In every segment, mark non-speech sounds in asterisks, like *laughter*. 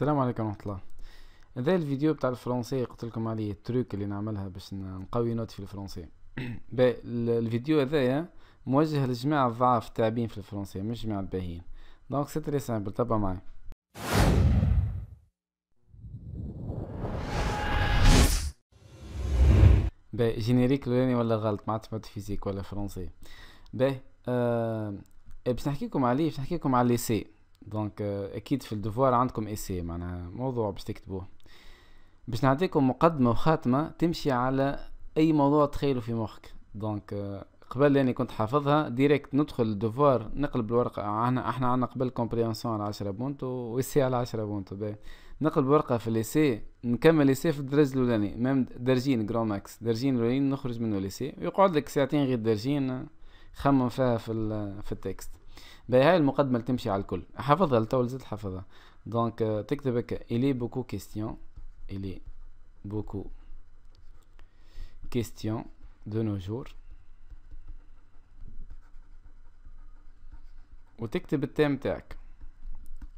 السلام عليكم ورحمة الله هذا الفيديو بتاع الفرنسية قلت لكم عليه التروك اللي نعملها باش نقوي نوتي في الفرنسية *clears throat* الفيديو هذايا موجه لجماعة الضعاف التعبين في الفرنسية مش جماعة الباهيين دونك سي تري سامبل تبع معي باهي جينيريك لولاني ولا غلط ما عادش فيزيك ولا فرنسي باهي آه إيه، باش نحكيكم عليه باش نحكيكم على ليسي دونك euh, اكيد في الدفوار عندكم اسي معناها موضوع باش تكتبوه باش نعطيكم مقدمة وخاتمة تمشي على اي موضوع تخيلوا في مخك دونك آه، قبل لاني كنت حافظها ديريكت ندخل الدفوار نقلب الورقة احنا احنا عنا قبل كومبريانسون على عشرة بونتو وإسي على عشرة بونتو باهي نقلب الورقة في ليسي نكمل ليسي في الدرج الأولاني ميم درجين جرو ماكس درجين الأولين نخرج منه ليسي ويقعد لك ساعتين غير درجين خمم فيها في, في التكست باهي هاي المقدمة اللي تمشي على الكل حفظها لتو زدت حفظها دونك آه، تكتب هكا إلي بوكو كيستيون إلي بوكو كيستيون دو نو جور وتكتب التام تاعك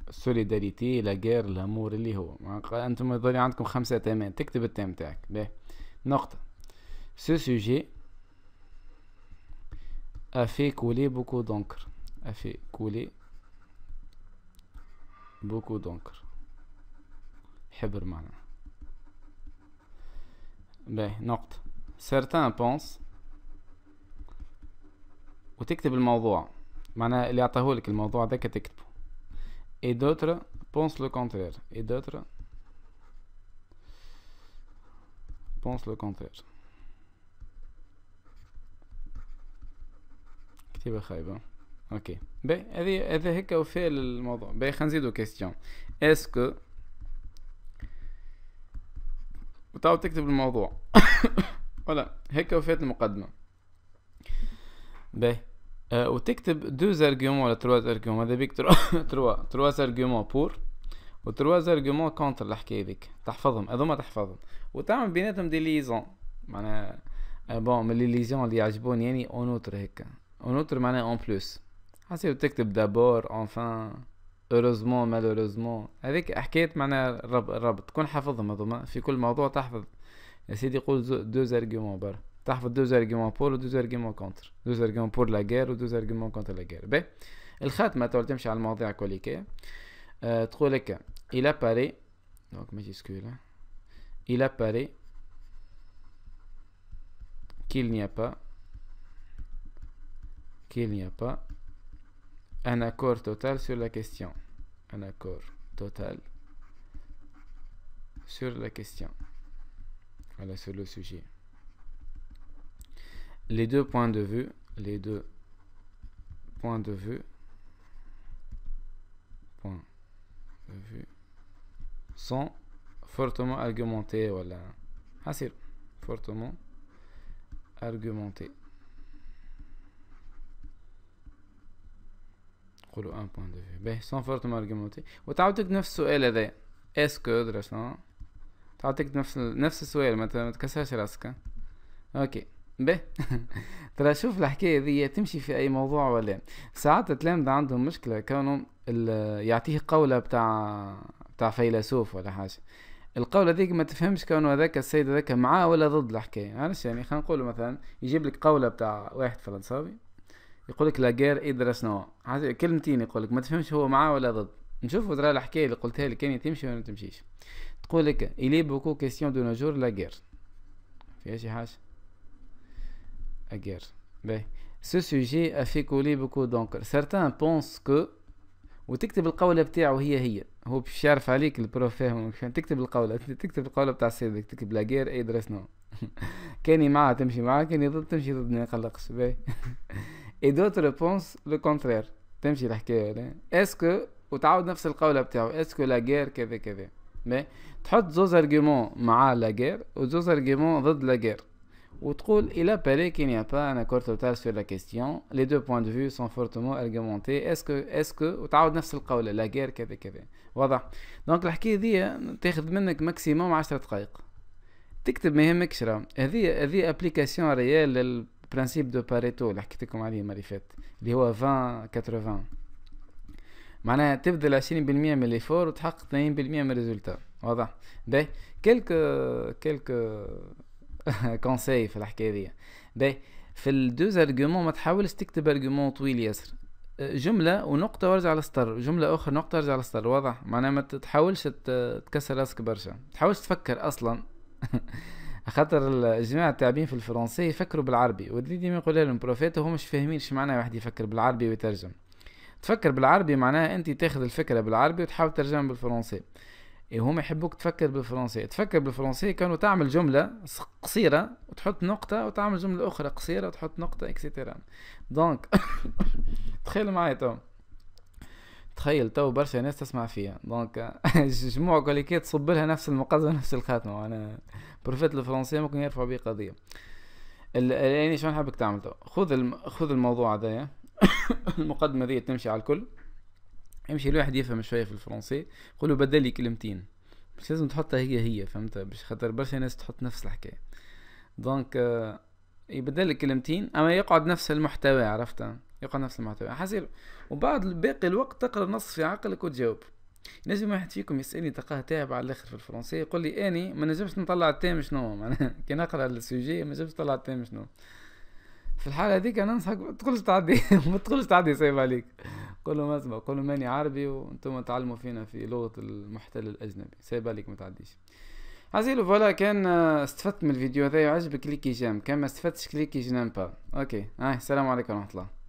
السوليداريتي لا غير الامور اللي هو انتم يظل عندكم خمسة تامين تكتب التام تاعك باهي نقطة سو سوجي افيك ولي بوكو دونكر a fait couler beaucoup d'encre حبر معنا باهي نقطة سيرتان بونس وتكتب الموضوع معناها اللي عطاهولك الموضوع ذاك تكتبه اي دوتر بونس لو كونترير اي دوتر بونس لو كونترير كتيبة خايبة اوكي باهي هذه هذا هكا وفاء للموضوع باهي خلينا نزيدو كيستيون اسكو وتعاود تكتب الموضوع ولا هكا وفات المقدمه باهي أه وتكتب دوز ارغيومون ولا تروا ارغيومون هذا بيك تروا تروا ارغيومون بور وتروا ارغيومون كونتر الحكايه هذيك تحفظهم هذوما تحفظهم وتعمل بيناتهم دي ليزون معناها بون من لي ليزون اللي يعجبوني يعني اون اوتر اونوتر اون اوتر معناها اون بلوس حسيت تكتب دابور اونفان اوروزمون مالوروزمون هذيك حكيت معناها الرب الربط تكون حافظهم هذوما في كل موضوع تحفظ يا سيدي قول دو زارغيومون برا تحفظ دو زارغيومون بور ودو زارغيومون كونتر دو زارغيومون بور لا غير ودو زارغيومون كونتر لا غير باهي الخاتمه تولي تمشي على المواضيع كوليكا أه تقول لك الى باري دونك majuscule hein. il apparaît qu'il n'y a pas qu'il n'y un accord total sur la question. Un accord total sur la question. Voilà, sur le sujet. Les deux points de vue, les deux points de vue, de vue, sont fortement argumentés. Voilà. Assez ah, fortement argumenté نقولوا ان بوان دو في باهي سون فورت ارغيمونتي وتعاودك نفس السؤال هذايا اسكو درا شنو تعطيك نفس نفس السؤال ما تكسرش راسك اوكي به *laughs* ترى شوف الحكايه ذي تمشي في اي موضوع ولا ساعات التلامذة عندهم مشكله كونهم يعطيه قوله بتاع بتاع فيلسوف ولا حاجه القولة ذيك ما تفهمش كونه هذاك السيد هذاك معاه ولا ضد الحكاية علاش يعني خلينا نقولوا مثلا يجيب لك قولة بتاع واحد فرنساوي يقول لك لاجير ادرس نوع كلمتين يقول لك ما تفهمش هو معاه ولا ضد نشوف ترى الحكايه اللي قلتها لك كان يعني تمشي ولا تمشيش تقول لك الي بوكو كيسيون دو لا لاجير فيها شي حاجه لاجير باهي سو سوجي افي كولي بوكو دونك سارتان بونس كو وتكتب القولة بتاعه هي هي هو باش يعرف عليك البروف فاهم *laughs* تكتب القولة تكتب القولة بتاع سيدك تكتب لا غير اي درس نو كاني معاه تمشي معاه كاني ضد تمشي ضد ما يقلقش باهي *laughs* et d'autres pensent le contraire. Hein. Est-ce que, est-ce que la guerre, qu'est-ce que c'est Mais tu as deux arguments avec la guerre et deux arguments contre la guerre. Et tu dis, il apparaît qu'il n'y a pas un accord total sur la question. Les deux points de vue sont fortement argumentés. Est-ce que, est-ce que, tu as deux arguments, la guerre, qu'est-ce que c'est Voilà. Donc, la question est, tu as besoin de maximum 10 minutes. تكتب ما يهمكش راه C'est هذه application réelle لل برانسيب دو باريتو اللي حكيت لكم عليه اللي فات اللي هو 20 80 معناها تبذل 20% من ليفور وتحقق 80% من الريزولتا واضح باهي كلك كلك كونساي في الحكايه دي باهي في الدوز ارغومون ما تحاولش تكتب ارغومون طويل ياسر جملة ونقطة وارجع للسطر جملة أخرى نقطة وارجع للسطر واضح معناها ما تحاولش تكسر راسك برشا تحاولش تفكر أصلا *laughs* خاطر الجماعة التعبين في الفرنسية يفكروا بالعربي واللي ديما يقول لهم بروفيت وهم مش فاهمين اش معناه واحد يفكر بالعربي ويترجم تفكر بالعربي معناها انت تاخذ الفكرة بالعربي وتحاول ترجمها بالفرنسي إيه، هم يحبوك تفكر بالفرنسية تفكر بالفرنسية كانوا تعمل جملة قصيرة وتحط نقطة وتعمل جملة أخرى قصيرة وتحط نقطة اكسيتيرا دونك تخيل معايا تو تخيل تو برشا ناس تسمع فيها دونك *laughs* جموع كوليكي تصب لها نفس المقدمه نفس الخاتمه معناها بروفيت الفرنسية ممكن يرفع بي قضيه يعني شنو حابك تعمل تو خذ الم... خذ الموضوع هذايا *coughs* المقدمه ذي تمشي على الكل يمشي الواحد يفهم شويه في الفرنسي قول له بدل لي كلمتين مش لازم تحطها هي هي فهمت باش خاطر برشا ناس تحط نفس الحكايه دونك يبدل الكلمتين كلمتين اما يقعد نفس المحتوى عرفت يقعد نفس المحتوى حصير وبعد باقي الوقت تقرا النص في عقلك وتجاوب نجم واحد فيكم يسالني تلقاه تاعب على الاخر في الفرنسية يقول لي اني ما نجمش نطلع التام شنو معناها كي نقرا السوجي ما نجمش نطلع التام شنو في الحاله هذيك انا ننصحك ما تقولش تعدي *laughs* ما تقولش تعدي صعيب عليك قول له ما اسمع قول له ماني عربي وانتم تعلموا فينا في لغه المحتل الاجنبي صعيب عليك ما تعديش عزيزي فوالا كان آه، استفدت من الفيديو هذا عجبك ليكي جام كان ما استفدتش كليكي جنان با اوكي هاي السلام عليكم ورحمه الله